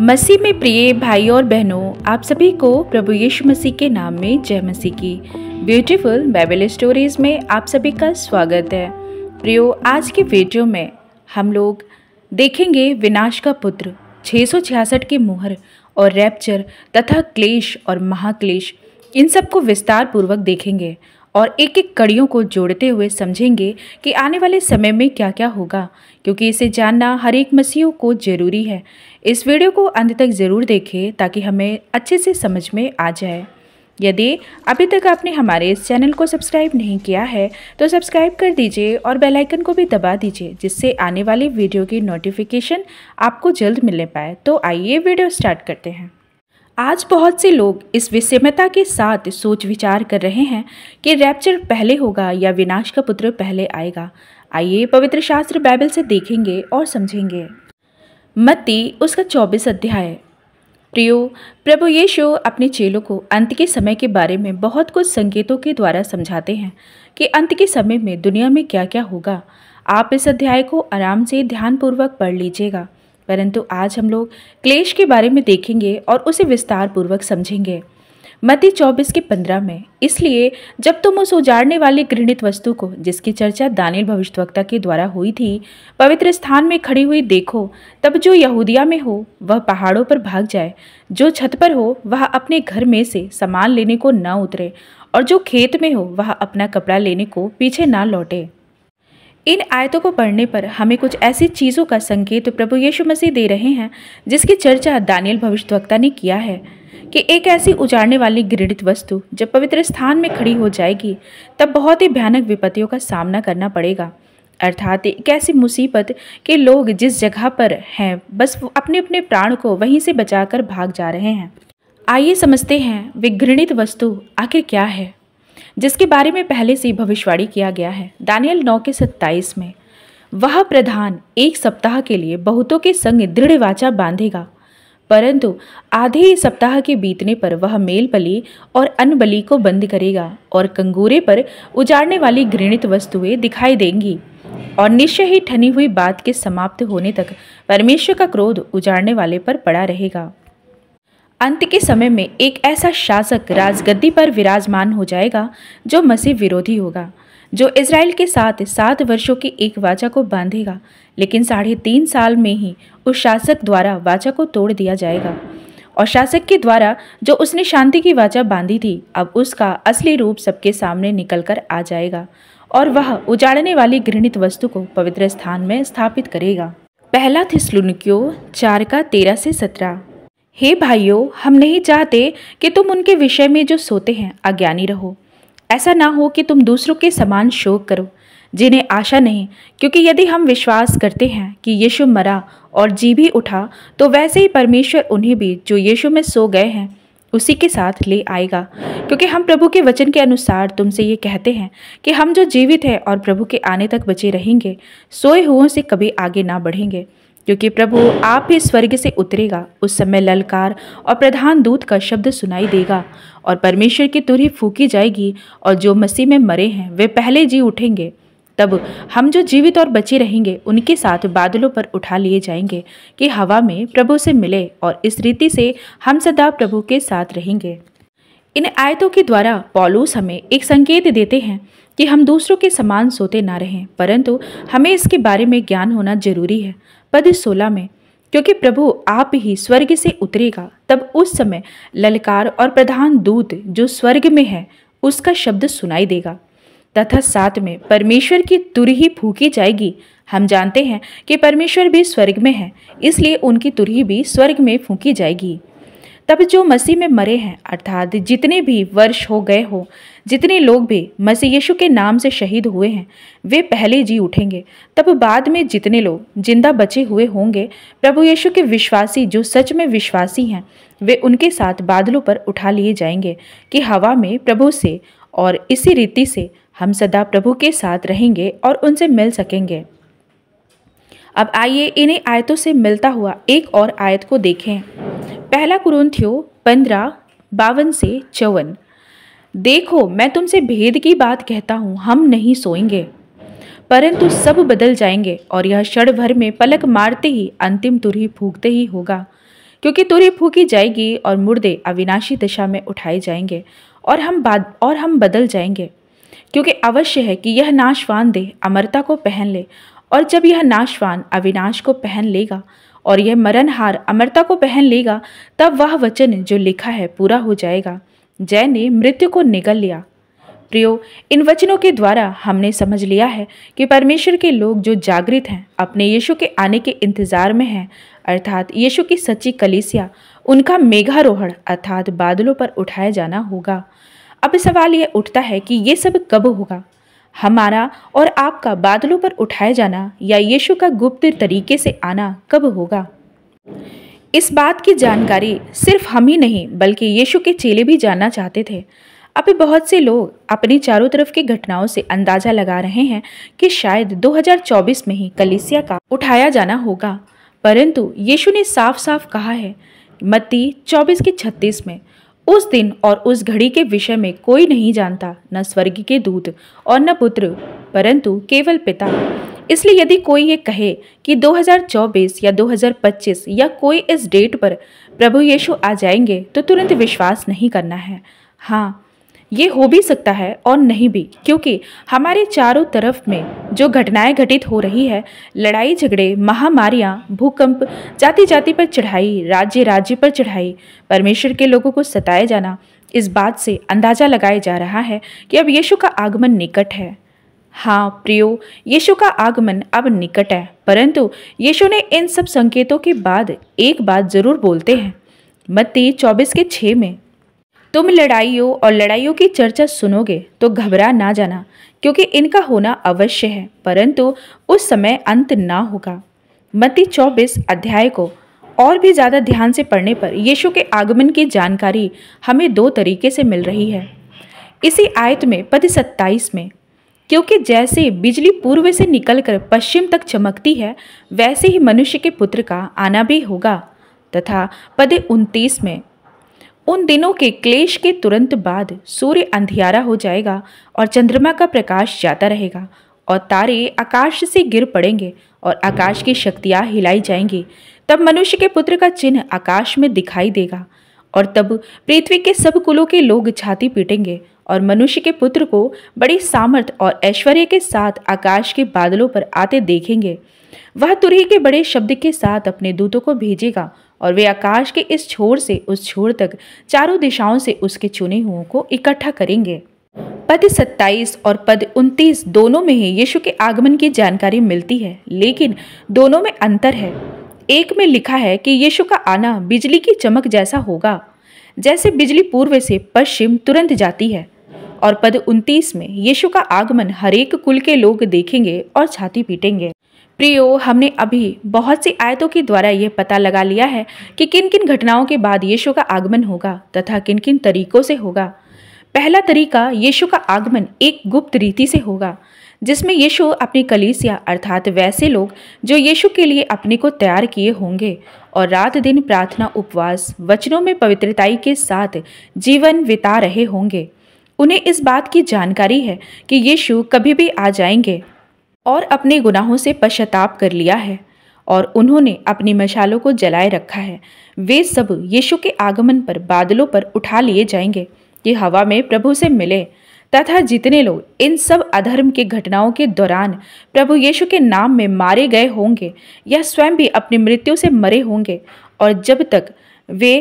मसीह में प्रिय भाई और बहनों आप सभी को प्रभु यीशु मसीह के नाम में जय मसीह की ब्यूटीफुल बाइबल स्टोरीज में आप सभी का स्वागत है प्रियो आज के वीडियो में हम लोग देखेंगे विनाश का पुत्र 666 की मुहर और रैप्चर तथा क्लेश और महाक्लेश इन सबको विस्तार पूर्वक देखेंगे और एक एक कड़ियों को जोड़ते हुए समझेंगे कि आने वाले समय में क्या क्या होगा क्योंकि इसे जानना हर एक मसीह को ज़रूरी है इस वीडियो को अंत तक ज़रूर देखें ताकि हमें अच्छे से समझ में आ जाए यदि अभी तक आपने हमारे इस चैनल को सब्सक्राइब नहीं किया है तो सब्सक्राइब कर दीजिए और बेल आइकन को भी दबा दीजिए जिससे आने वाली वीडियो की नोटिफिकेशन आपको जल्द मिलने पाए तो आइए वीडियो स्टार्ट करते हैं आज बहुत से लोग इस विषमता के साथ सोच विचार कर रहे हैं कि रैप्चर पहले होगा या विनाश का पुत्र पहले आएगा आइए पवित्र शास्त्र बाइबल से देखेंगे और समझेंगे मत्ती उसका चौबीस अध्याय प्रियो प्रभु यीशु अपने चेलों को अंत के समय के बारे में बहुत कुछ संकेतों के द्वारा समझाते हैं कि अंत के समय में दुनिया में क्या क्या होगा आप इस अध्याय को आराम से ध्यानपूर्वक पढ़ लीजिएगा परंतु आज हम लोग क्लेश के बारे में देखेंगे और उसे विस्तार पूर्वक समझेंगे मती 24 के 15 में इसलिए जब तुम उस उजाड़ने वाली घृणित वस्तु को जिसकी चर्चा दानिल भविष्यवक्ता के द्वारा हुई थी पवित्र स्थान में खड़ी हुई देखो तब जो यहूदिया में हो वह पहाड़ों पर भाग जाए जो छत पर हो वह अपने घर में से सामान लेने को न उतरे और जो खेत में हो वह अपना कपड़ा लेने को पीछे ना लौटे इन आयतों को पढ़ने पर हमें कुछ ऐसी चीज़ों का संकेत प्रभु यीशु मसीह दे रहे हैं जिसकी चर्चा दानियल भविष्यवक्ता ने किया है कि एक ऐसी उजाड़ने वाली घृणित वस्तु जब पवित्र स्थान में खड़ी हो जाएगी तब बहुत ही भयानक विपत्तियों का सामना करना पड़ेगा अर्थात एक ऐसी मुसीबत के लोग जिस जगह पर हैं बस अपने अपने प्राण को वहीं से बचाकर भाग जा रहे हैं आइए समझते हैं वे घृणित वस्तु आखिर क्या है जिसके बारे में पहले से ही भविष्यवाणी किया गया है दानियल नौ के सत्ताईस में वह प्रधान एक सप्ताह के लिए बहुतों के संग दृढ़ वाचा बांधेगा परंतु आधे ही सप्ताह के बीतने पर वह मेल बली और अनबली को बंद करेगा और कंगूरे पर उजाड़ने वाली घृणित वस्तुएं दिखाई देंगी और निश्चय ही ठनी हुई बात के समाप्त होने तक परमेश्वर का क्रोध उजाड़ने वाले पर पड़ा रहेगा अंत के समय में एक ऐसा शासक राजगद्दी पर विराजमान हो जाएगा जो मसीह विरोधी होगा जो इसराइल के साथ सात वर्षों की एक वाचा को बांधेगा लेकिन साढ़े तीन साल में ही उस शासक द्वारा वाचा को तोड़ दिया जाएगा और शासक के द्वारा जो उसने शांति की वाचा बांधी थी अब उसका असली रूप सबके सामने निकल कर आ जाएगा और वह उजाड़ने वाली घृणित वस्तु को पवित्र स्थान में स्थापित करेगा पहला थे थिस्लुनिकियो चार का तेरह से सत्रह हे भाइयों हम नहीं चाहते कि तुम उनके विषय में जो सोते हैं अज्ञानी रहो ऐसा ना हो कि तुम दूसरों के समान शोक करो जिन्हें आशा नहीं क्योंकि यदि हम विश्वास करते हैं कि यीशु मरा और जी भी उठा तो वैसे ही परमेश्वर उन्हें भी जो यीशु में सो गए हैं उसी के साथ ले आएगा क्योंकि हम प्रभु के वचन के अनुसार तुमसे ये कहते हैं कि हम जो जीवित हैं और प्रभु के आने तक बचे रहेंगे सोए हुओं से कभी आगे ना बढ़ेंगे क्योंकि प्रभु आप ही स्वर्ग से उतरेगा उस समय ललकार और प्रधान दूत का शब्द सुनाई देगा और परमेश्वर की तुरही फूकी जाएगी और जो मसीह में मरे हैं वे पहले जी उठेंगे तब हम जो जीवित और बचे रहेंगे उनके साथ बादलों पर उठा लिए जाएंगे कि हवा में प्रभु से मिले और इस रीति से हम सदा प्रभु के साथ रहेंगे इन आयतों के द्वारा पॉलूस हमें एक संकेत देते हैं कि हम दूसरों के समान सोते ना रहें परंतु हमें इसके बारे में ज्ञान होना जरूरी है पद सोलह में क्योंकि प्रभु आप ही स्वर्ग से उतरेगा तब उस समय ललकार और प्रधान दूत जो स्वर्ग में है उसका शब्द सुनाई देगा तथा साथ में परमेश्वर की तुरही फूकी जाएगी हम जानते हैं कि परमेश्वर भी स्वर्ग में है इसलिए उनकी तुरही भी स्वर्ग में फूकी जाएगी तब जो मसीह में मरे हैं अर्थात जितने भी वर्ष हो गए हो जितने लोग भी मसीह यीशु के नाम से शहीद हुए हैं वे पहले जी उठेंगे तब बाद में जितने लोग जिंदा बचे हुए होंगे प्रभु यीशु के विश्वासी जो सच में विश्वासी हैं वे उनके साथ बादलों पर उठा लिए जाएंगे कि हवा में प्रभु से और इसी रीति से हम सदा प्रभु के साथ रहेंगे और उनसे मिल सकेंगे अब आइए इन्हें आयतों से मिलता हुआ एक और आयत को देखें पहला थियो पंद्रह बावन से चौवन देखो मैं तुमसे भेद की बात कहता हूँ हम नहीं सोएंगे परंतु सब बदल जाएंगे और यह क्षण भर में पलक मारते ही अंतिम तुरही फूकते ही होगा क्योंकि तुरही फूकी जाएगी और मुर्दे अविनाशी दशा में उठाए जाएंगे और हम बाद और हम बदल जाएंगे क्योंकि अवश्य है कि यह नाशवान देह अमरता को पहन ले और जब यह नाशवान अविनाश को पहन लेगा और यह मरणहार अमरता को पहन लेगा तब वह वचन जो लिखा है पूरा हो जाएगा जय ने मृत्यु को निगल लिया प्रियो इन वचनों के द्वारा हमने समझ लिया है कि परमेश्वर के लोग जो जागृत हैं अपने यीशु के आने के इंतजार में हैं अर्थात यीशु की सच्ची कलीसिया उनका मेघारोहण अर्थात बादलों पर उठाया जाना होगा अब सवाल यह उठता है कि ये सब कब होगा हमारा और आपका बादलों पर उठाया जाना या यीशु का गुप्त तरीके से आना कब होगा इस बात की जानकारी सिर्फ हम ही नहीं बल्कि यीशु के चेले भी जानना चाहते थे अभी बहुत से लोग अपने चारों तरफ की घटनाओं से अंदाजा लगा रहे हैं कि शायद 2024 में ही कलिसिया का उठाया जाना होगा परंतु यीशु ने साफ साफ कहा है मत्ती 24 के 36 में उस दिन और उस घड़ी के विषय में कोई नहीं जानता न स्वर्ग के दूत और न पुत्र परंतु केवल पिता इसलिए यदि कोई ये कहे कि 2024 या 2025 या कोई इस डेट पर प्रभु यीशु आ जाएंगे तो तुरंत विश्वास नहीं करना है हाँ ये हो भी सकता है और नहीं भी क्योंकि हमारे चारों तरफ में जो घटनाएं घटित हो रही है लड़ाई झगड़े महामारियां भूकंप जाति जाति पर चढ़ाई राज्य राज्य पर चढ़ाई परमेश्वर के लोगों को सताए जाना इस बात से अंदाज़ा लगाया जा रहा है कि अब यीशु का आगमन निकट है हाँ प्रियो यीशु का आगमन अब निकट है परंतु यीशु ने इन सब संकेतों के बाद एक बात जरूर बोलते हैं मत्ती चौबीस के छ में तुम लड़ाइयों और लड़ाइयों की चर्चा सुनोगे तो घबरा ना जाना क्योंकि इनका होना अवश्य है परंतु उस समय अंत ना होगा मत्ती चौबीस अध्याय को और भी ज़्यादा ध्यान से पढ़ने पर यीशु के आगमन की जानकारी हमें दो तरीके से मिल रही है इसी आयत में पद सत्ताईस में क्योंकि जैसे बिजली पूर्व से निकलकर पश्चिम तक चमकती है वैसे ही मनुष्य के पुत्र का आना भी होगा तथा पद उनतीस में उन दिनों के क्लेश के तुरंत बाद सूर्य अंधियारा हो जाएगा और चंद्रमा का प्रकाश जाता रहेगा और तारे आकाश से गिर पड़ेंगे और आकाश की शक्तियाँ हिलाई जाएंगी तब मनुष्य के पुत्र का चिन्ह आकाश में दिखाई देगा और तब पृथ्वी के सब कुलों के लोग छाती पीटेंगे और मनुष्य के पुत्र को बड़ी सामर्थ और ऐश्वर्य के साथ आकाश के बादलों पर आते देखेंगे वह तुरही के बड़े शब्द के साथ अपने दूतों को भेजेगा और वे आकाश के इस छोर से उस छोर तक चारों दिशाओं से उसके चुने हुओं को इकट्ठा करेंगे पद 27 और पद 29 दोनों में ही यीशु के आगमन की जानकारी मिलती है लेकिन दोनों में अंतर है एक में लिखा है कि यीशु का आना बिजली की चमक जैसा होगा जैसे बिजली पूर्व से पश्चिम तुरंत जाती है और पद उनतीस में यीशु का आगमन हरेक कुल के लोग देखेंगे और छाती पीटेंगे प्रियो हमने अभी बहुत सी आयतों के द्वारा ये पता लगा लिया है कि किन किन घटनाओं के बाद यीशु का आगमन होगा तथा किन किन तरीकों से होगा पहला तरीका यीशु का आगमन एक गुप्त रीति से होगा जिसमें यीशु अपनी कलीसिया अर्थात वैसे लोग जो यीशु के लिए अपने को तैयार किए होंगे और रात दिन प्रार्थना उपवास वचनों में पवित्रताई के साथ जीवन बिता रहे होंगे उन्हें इस बात की जानकारी है कि यीशु कभी भी आ जाएंगे और अपने गुनाहों से पश्चाताप कर लिया है और उन्होंने अपनी मशालों को जलाए रखा है वे सब यीशु के आगमन पर बादलों पर उठा लिए जाएंगे ये हवा में प्रभु से मिले तथा जितने लोग इन सब अधर्म के घटनाओं के दौरान प्रभु यीशु के नाम में मारे गए होंगे या स्वयं भी अपनी मृत्यु से मरे होंगे और जब तक वे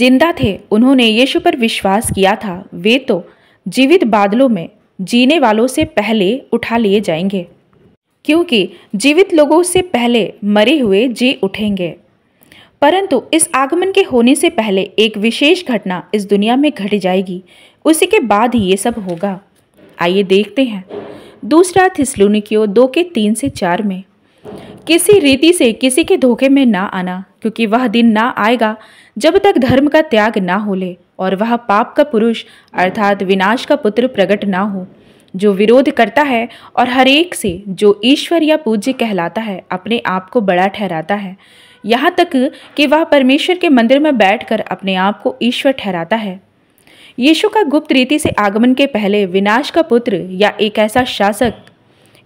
जिंदा थे उन्होंने यीशु पर विश्वास किया था वे तो जीवित बादलों में जीने वालों से पहले उठा लिए जाएंगे क्योंकि जीवित लोगों से पहले मरे हुए जी उठेंगे परंतु इस आगमन के होने से पहले एक विशेष घटना इस दुनिया में घट जाएगी उसी के बाद ही ये सब होगा आइए देखते हैं दूसरा थिसलुनिकियो दो के तीन से चार में किसी रीति से किसी के धोखे में ना आना क्योंकि वह दिन ना आएगा जब तक धर्म का त्याग ना हो ले और वह पाप का पुरुष अर्थात विनाश का पुत्र प्रकट ना हो जो विरोध करता है और हरेक से जो ईश्वर या पूज्य कहलाता है अपने आप को बड़ा ठहराता है यहाँ तक कि वह परमेश्वर के मंदिर में बैठकर अपने आप को ईश्वर ठहराता है यीशु का गुप्त रीति से आगमन के पहले विनाश का पुत्र या एक ऐसा शासक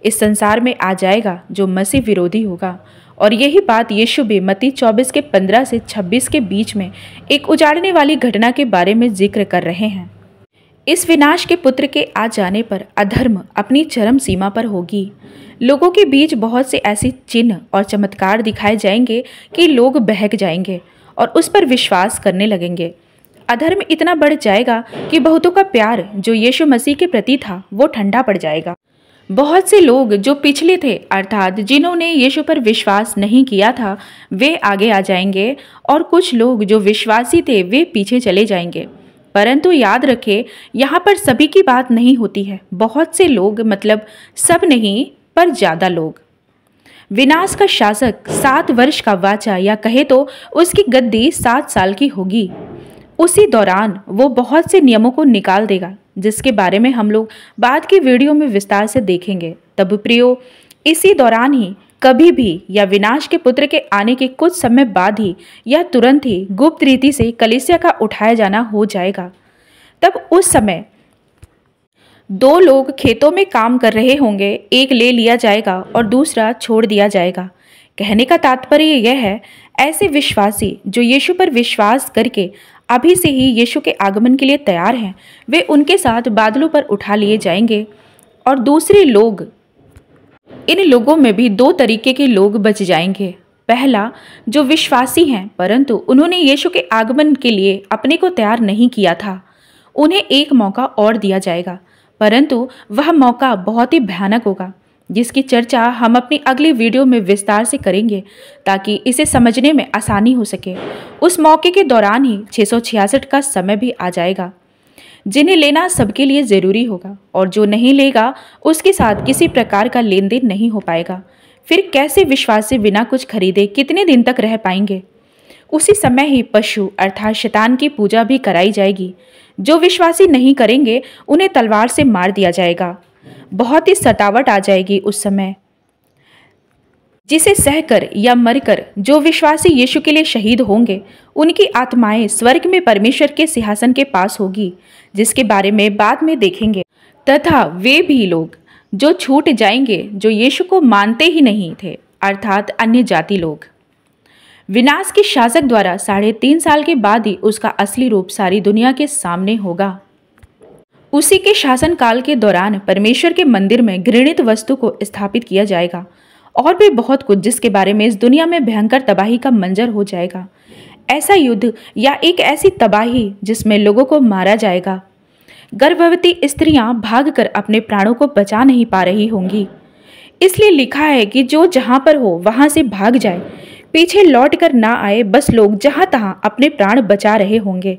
इस संसार में आ जाएगा जो मसीह विरोधी होगा और यही बात यीशु भी मती 24 के 15 से 26 के बीच में एक उजाड़ने वाली घटना के बारे में जिक्र कर रहे हैं इस विनाश के पुत्र के आ जाने पर अधर्म अपनी चरम सीमा पर होगी लोगों के बीच बहुत से ऐसे चिन्ह और चमत्कार दिखाए जाएंगे कि लोग बहक जाएंगे और उस पर विश्वास करने लगेंगे अधर्म इतना बढ़ जाएगा कि बहुतों का प्यार जो यीशु मसीह के प्रति था वो ठंडा पड़ जाएगा बहुत से लोग जो पिछले थे अर्थात जिन्होंने यीशु पर विश्वास नहीं किया था वे आगे आ जाएंगे और कुछ लोग जो विश्वासी थे वे पीछे चले जाएंगे परंतु याद रखें यहाँ पर सभी की बात नहीं होती है बहुत से लोग मतलब सब नहीं पर ज़्यादा लोग विनाश का शासक सात वर्ष का वाचा या कहे तो उसकी गद्दी सात साल की होगी उसी दौरान वो बहुत से नियमों को निकाल देगा जिसके बारे में हम लोग बाद की वीडियो में विस्तार से देखेंगे तब प्रियो इसी दौरान ही कभी भी या विनाश के पुत्र के आने के कुछ समय बाद ही या तुरंत ही गुप्त रीति से कलिसिया का उठाया जाना हो जाएगा तब उस समय दो लोग खेतों में काम कर रहे होंगे एक ले लिया जाएगा और दूसरा छोड़ दिया जाएगा कहने का तात्पर्य यह है ऐसे विश्वासी जो यीशु पर विश्वास करके अभी से ही यीशु के आगमन के लिए तैयार हैं वे उनके साथ बादलों पर उठा लिए जाएंगे और दूसरे लोग इन लोगों में भी दो तरीके के लोग बच जाएंगे पहला जो विश्वासी हैं परंतु उन्होंने यीशु के आगमन के लिए अपने को तैयार नहीं किया था उन्हें एक मौका और दिया जाएगा परंतु वह मौका बहुत ही भयानक होगा जिसकी चर्चा हम अपनी अगली वीडियो में विस्तार से करेंगे ताकि इसे समझने में आसानी हो सके उस मौके के दौरान ही छः का समय भी आ जाएगा जिन्हें लेना सबके लिए ज़रूरी होगा और जो नहीं लेगा उसके साथ किसी प्रकार का लेन देन नहीं हो पाएगा फिर कैसे विश्वास से बिना कुछ खरीदे कितने दिन तक रह पाएंगे उसी समय ही पशु अर्थात शैतान की पूजा भी कराई जाएगी जो विश्वासी नहीं करेंगे उन्हें तलवार से मार दिया जाएगा बहुत ही सतावट आ जाएगी उस समय जिसे सहकर या मरकर जो विश्वासी यीशु के लिए शहीद होंगे उनकी आत्माएं स्वर्ग में परमेश्वर के सिंहासन के पास होगी जिसके बारे में बाद में देखेंगे तथा वे भी लोग जो छूट जाएंगे जो यीशु को मानते ही नहीं थे अर्थात अन्य जाति लोग विनाश के शासक द्वारा साढ़े तीन साल के बाद ही उसका असली रूप सारी दुनिया के सामने होगा उसी के शासनकाल के दौरान परमेश्वर के मंदिर में घृणित वस्तु को स्थापित किया जाएगा और भी बहुत कुछ जिसके बारे में इस दुनिया में भयंकर तबाही का मंजर हो जाएगा ऐसा युद्ध या एक ऐसी तबाही जिसमें लोगों को मारा जाएगा गर्भवती स्त्रियां भागकर अपने प्राणों को बचा नहीं पा रही होंगी इसलिए लिखा है कि जो जहां पर हो वहां से भाग जाए पीछे लौट कर ना आए बस लोग जहां तहां अपने प्राण बचा रहे होंगे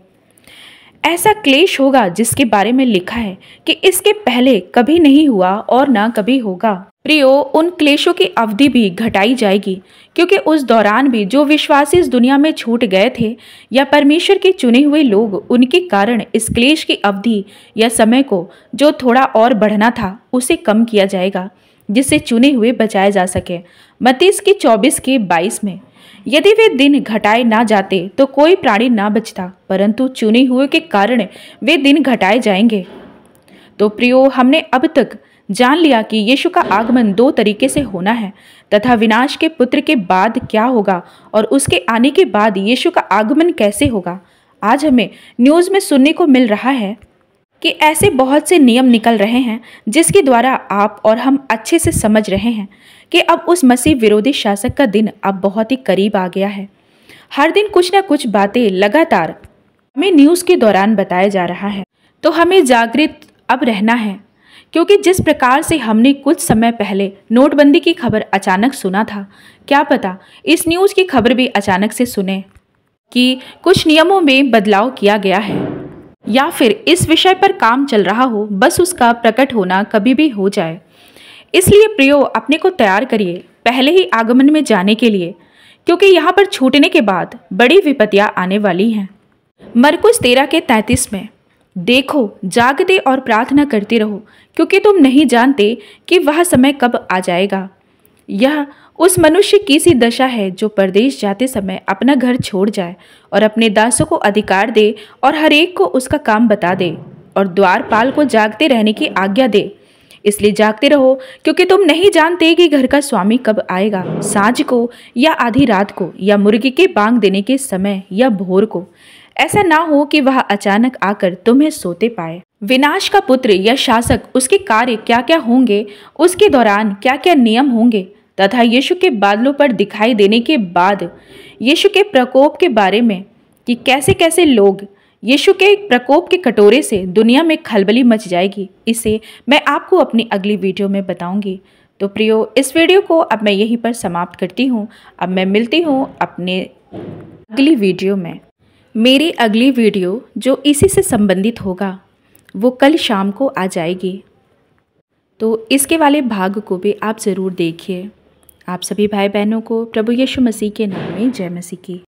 ऐसा क्लेश होगा जिसके बारे में लिखा है कि इसके पहले कभी नहीं हुआ और ना कभी होगा प्रियो उन क्लेशों की अवधि भी घटाई जाएगी क्योंकि उस दौरान भी जो विश्वासी इस दुनिया में छूट गए थे या परमेश्वर के चुने हुए लोग उनके कारण इस क्लेश की अवधि या समय को जो थोड़ा और बढ़ना था उसे कम किया जाएगा जिससे चुने हुए बचाए जा सके बत्तीस के चौबीस के बाईस में यदि वे दिन घटाए ना जाते तो कोई प्राणी ना बचता परंतु चुने हुए के कारण वे दिन घटाए जाएंगे तो प्रियो हमने अब तक जान लिया कि यीशु का आगमन दो तरीके से होना है तथा विनाश के पुत्र के बाद क्या होगा और उसके आने के बाद यीशु का आगमन कैसे होगा आज हमें न्यूज़ में सुनने को मिल रहा है कि ऐसे बहुत से नियम निकल रहे हैं जिसके द्वारा आप और हम अच्छे से समझ रहे हैं कि अब उस मसीह विरोधी शासक का दिन अब बहुत ही करीब आ गया है हर दिन कुछ ना कुछ बातें लगातार हमें न्यूज़ के दौरान बताया जा रहा है तो हमें जागृत अब रहना है क्योंकि जिस प्रकार से हमने कुछ समय पहले नोटबंदी की खबर अचानक सुना था क्या पता इस न्यूज़ की खबर भी अचानक से सुने कि कुछ नियमों में बदलाव किया गया है या फिर इस विषय पर काम चल रहा हो बस उसका प्रकट होना कभी भी हो जाए इसलिए प्रियो अपने को तैयार करिए पहले ही आगमन में जाने के लिए क्योंकि यहाँ पर छूटने के बाद बड़ी विपत्तियाँ आने वाली हैं मरकुस तेरह के तैंतीस में देखो जागते और प्रार्थना करते रहो क्योंकि तुम नहीं जानते कि वह समय कब आ जाएगा यह उस मनुष्य की सी दशा है जो परदेश जाते समय अपना घर छोड़ जाए और अपने दासों को अधिकार दे और हरेक को उसका काम बता दे और द्वारपाल को जागते रहने की आज्ञा दे इसलिए जागते रहो क्योंकि तुम नहीं जानते कि घर का स्वामी कब आएगा सांझ को या आधी रात को या मुर्गी के बांग देने के समय या भोर को ऐसा ना हो कि वह अचानक आकर तुम्हें सोते पाए विनाश का पुत्र या शासक उसके कार्य क्या क्या होंगे उसके दौरान क्या क्या नियम होंगे तथा यीशु के बादलों पर दिखाई देने के बाद यीशु के प्रकोप के बारे में कि कैसे कैसे लोग यीशु के प्रकोप के कटोरे से दुनिया में खलबली मच जाएगी इसे मैं आपको अपनी अगली वीडियो में बताऊंगी तो प्रियो इस वीडियो को अब मैं यहीं पर समाप्त करती हूँ अब मैं मिलती हूँ अपने अगली वीडियो में मेरी अगली वीडियो जो इसी से संबंधित होगा वो कल शाम को आ जाएगी तो इसके वाले भाग को भी आप ज़रूर देखिए आप सभी भाई बहनों को प्रभु यीशु मसीह के नाम में जय मसीह की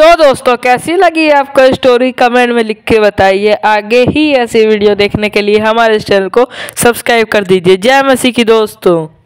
तो दोस्तों कैसी लगी आपको स्टोरी कमेंट में लिख के बताइए आगे ही ऐसी वीडियो देखने के लिए हमारे चैनल को सब्सक्राइब कर दीजिए जय मसीह की दोस्तों